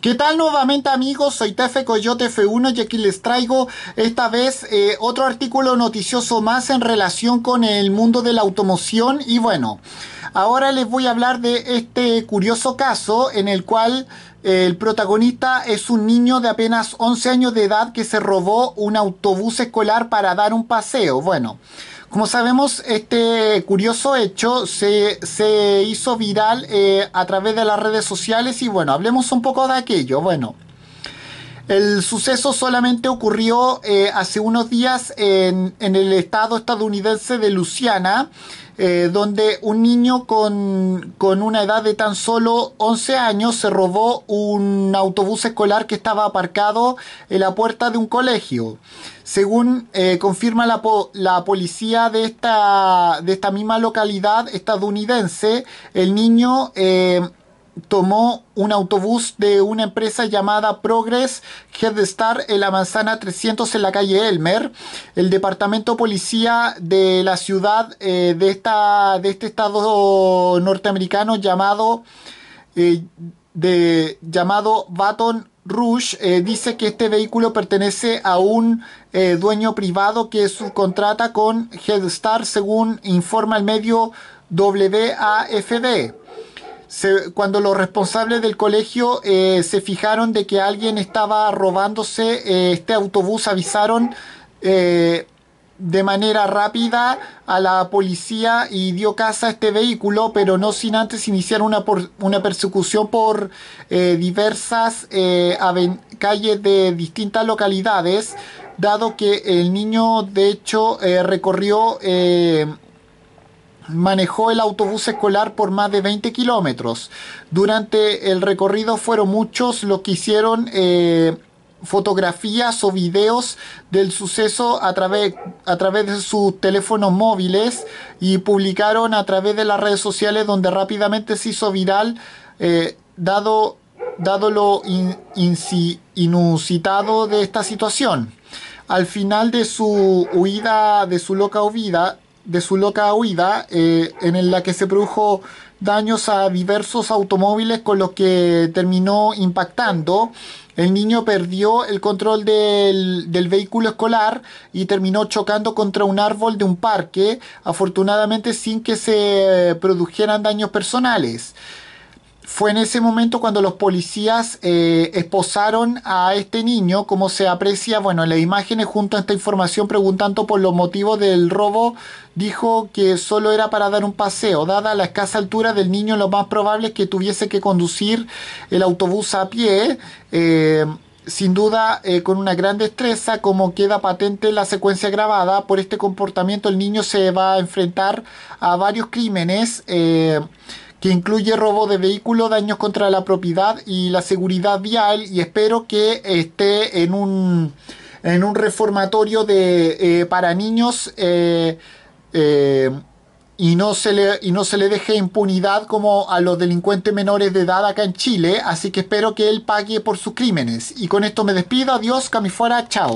¿Qué tal nuevamente amigos? Soy Tefe Coyote F1 y aquí les traigo esta vez eh, otro artículo noticioso más en relación con el mundo de la automoción y bueno, ahora les voy a hablar de este curioso caso en el cual eh, el protagonista es un niño de apenas 11 años de edad que se robó un autobús escolar para dar un paseo. Bueno, como sabemos, este curioso hecho se, se hizo viral eh, a través de las redes sociales y bueno, hablemos un poco de aquello. Bueno, el suceso solamente ocurrió eh, hace unos días en, el estado estadounidense de Luciana, eh, donde un niño con, una edad de tan solo 11 años se robó un autobús escolar que estaba aparcado en la puerta de un colegio. Según eh, confirma la, la policía de esta, de esta misma localidad estadounidense, el niño tomó un autobús de una empresa llamada Progress Head en la manzana 300 en la calle Elmer. El departamento policía de la ciudad eh, de, de este estado norteamericano llamado, eh, llamado Baton Rouge eh, dice que este vehículo pertenece a un dueño privado que subcontrata con Headstar, según informa el medio WAFB cuando los responsables del colegio eh, se fijaron de que alguien estaba robándose eh, este autobús, avisaron eh, de manera rápida a la policía y dio casa a este vehículo, pero no sin antes iniciar una, una persecución por diversas calles de distintas localidades, dado que el niño de hecho recorrió manejó el autobús escolar por más de 20 kilómetros. Durante el recorrido fueron muchos los que hicieron eh, fotografías o videos del suceso a través, a través de sus teléfonos móviles y publicaron a través de las redes sociales donde rápidamente se hizo viral, eh, dado, dado lo inusitado de esta situación. Al final de su huida, de su loca huida, de su loca huida, eh, en la que se produjo daños a diversos automóviles con los que terminó impactando. El niño perdió el control del, del, vehículo escolar y terminó chocando contra un árbol de un parque, afortunadamente sin que se produjeran daños personales. Fue en ese momento cuando los policías eh, esposaron a este niño, como se aprecia, bueno, en las imágenes junto a esta información preguntando por los motivos del robo, dijo que solo era para dar un paseo. Dada la escasa altura del niño, lo más probable es que tuviese que conducir el autobús a pie. Eh, sin duda eh, con una gran destreza, como queda patente en la secuencia grabada, por este comportamiento el niño se va a enfrentar a varios crímenes que incluye robo de vehículo, daños contra la propiedad y la seguridad vial y espero que esté en un, en un reformatorio de, eh, para niños eh, eh, y, no se le, y no se le deje impunidad como a los delincuentes menores de edad acá en Chile, así que espero que él pague por sus crímenes. Y con esto me despido, adiós, fuera, chao.